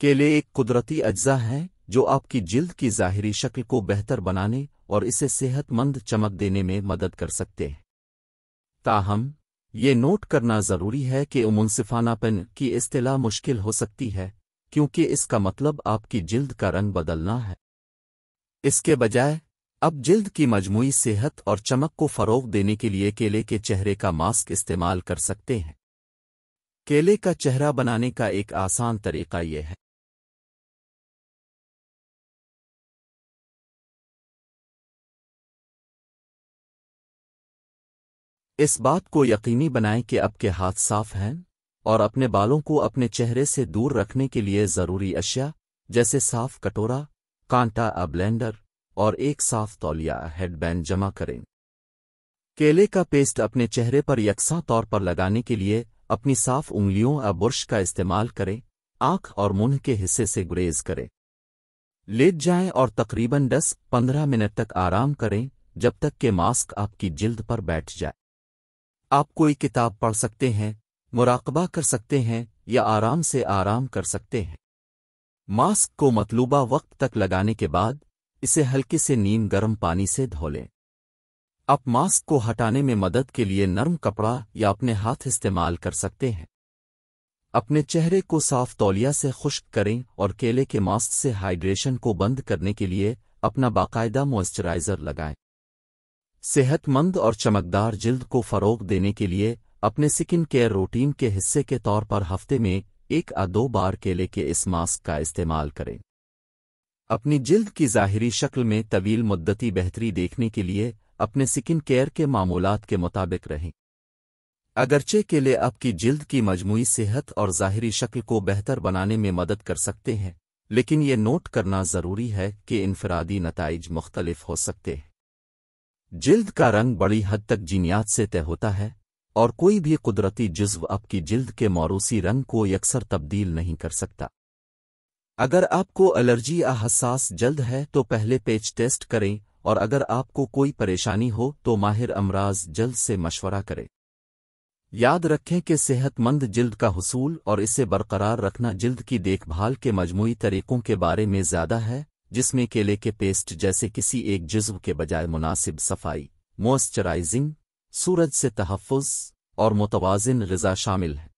केले एक कुदरती अज्जा है जो आपकी जिल्द की जाहिरी शक्ल को बेहतर बनाने और इसे सेहतमंद चमक देने में मदद कर सकते हैं ताहम ये नोट करना ज़रूरी है कि मुनसिफानापन की इस्तेला मुश्किल हो सकती है क्योंकि इसका मतलब आपकी जिल्द का रंग बदलना है इसके बजाय अब जिल्द की मजमू सेहत और चमक को फ़रोग देने के लिए केले के चेहरे का मास्क इस्तेमाल कर सकते हैं केले का चेहरा बनाने का एक आसान तरीका यह है इस बात को यकीनी बनाएं कि आपके हाथ साफ हैं और अपने बालों को अपने चेहरे से दूर रखने के लिए ज़रूरी अशिया जैसे साफ कटोरा कांटा अ ब्लेंडर और एक साफ तौलिया हेडबैंड जमा करें केले का पेस्ट अपने चेहरे पर यकसा तौर पर लगाने के लिए अपनी साफ उंगलियों या बुरश का इस्तेमाल करें आंख और मुंह के हिस्से से गुरेज करें लेट जाएं और तकरीबन 10-15 मिनट तक आराम करें जब तक के मास्क आपकी जिल्द पर बैठ जाए आप कोई किताब पढ़ सकते हैं मुराकबा कर सकते हैं या आराम से आराम कर सकते हैं मास्क को मतलूबा वक्त तक लगाने के बाद इसे हल्के से नीम गर्म पानी से धो लें आप मास्क को हटाने में मदद के लिए नर्म कपड़ा या अपने हाथ इस्तेमाल कर सकते हैं अपने चेहरे को साफ तौलिया से खुश्क करें और केले के मास्क से हाइड्रेशन को बंद करने के लिए अपना बाकायदा मॉइस्चराइजर लगाएं सेहतमंद और चमकदार जिल्द को फ़रोग देने के लिए अपने स्किन केयर रूटीन के हिस्से के तौर पर हफ्ते में एक या दो बार केले के इस मास्क का इस्तेमाल करें अपनी जिल्द की ज़ाहरी शक्ल में तवील मुद्दती बेहतरी देखने के लिए अपने स्किन केयर के मामूलत के मुताबिक रहें अगरचे केले आपकी जिल्द की मजमू सेहत और ज़ाहरी शक्ल को बेहतर बनाने में मदद कर सकते हैं लेकिन ये नोट करना ज़रूरी है कि इनफरादी नतज मुख्तलिफ हो सकते हैं जिल्द का रंग बड़ी हद तक जीनियात से तय होता है और कोई भी कुदरती जज्व आपकी जिल्द के मौरूसी रंग को यकसर तब्दील नहीं कर सकता अगर आपको एलर्जी या हसास जल्द है तो पहले पेच टेस्ट करें और अगर आपको कोई परेशानी हो तो माहिर अमराज जल्द से मशवरा करें याद रखें कि सेहतमंद जिल्द का हसूल और इसे बरकरार रखना जिल्द की देखभाल के मजमू तरीकों के बारे में ज़्यादा है जिसमें केले के पेस्ट जैसे किसी एक जज्व के बजाय मुनासिब सफाई मॉइस्चराइजिंग सूरज से तहफ़ और मुतवाजन रजा शामिल है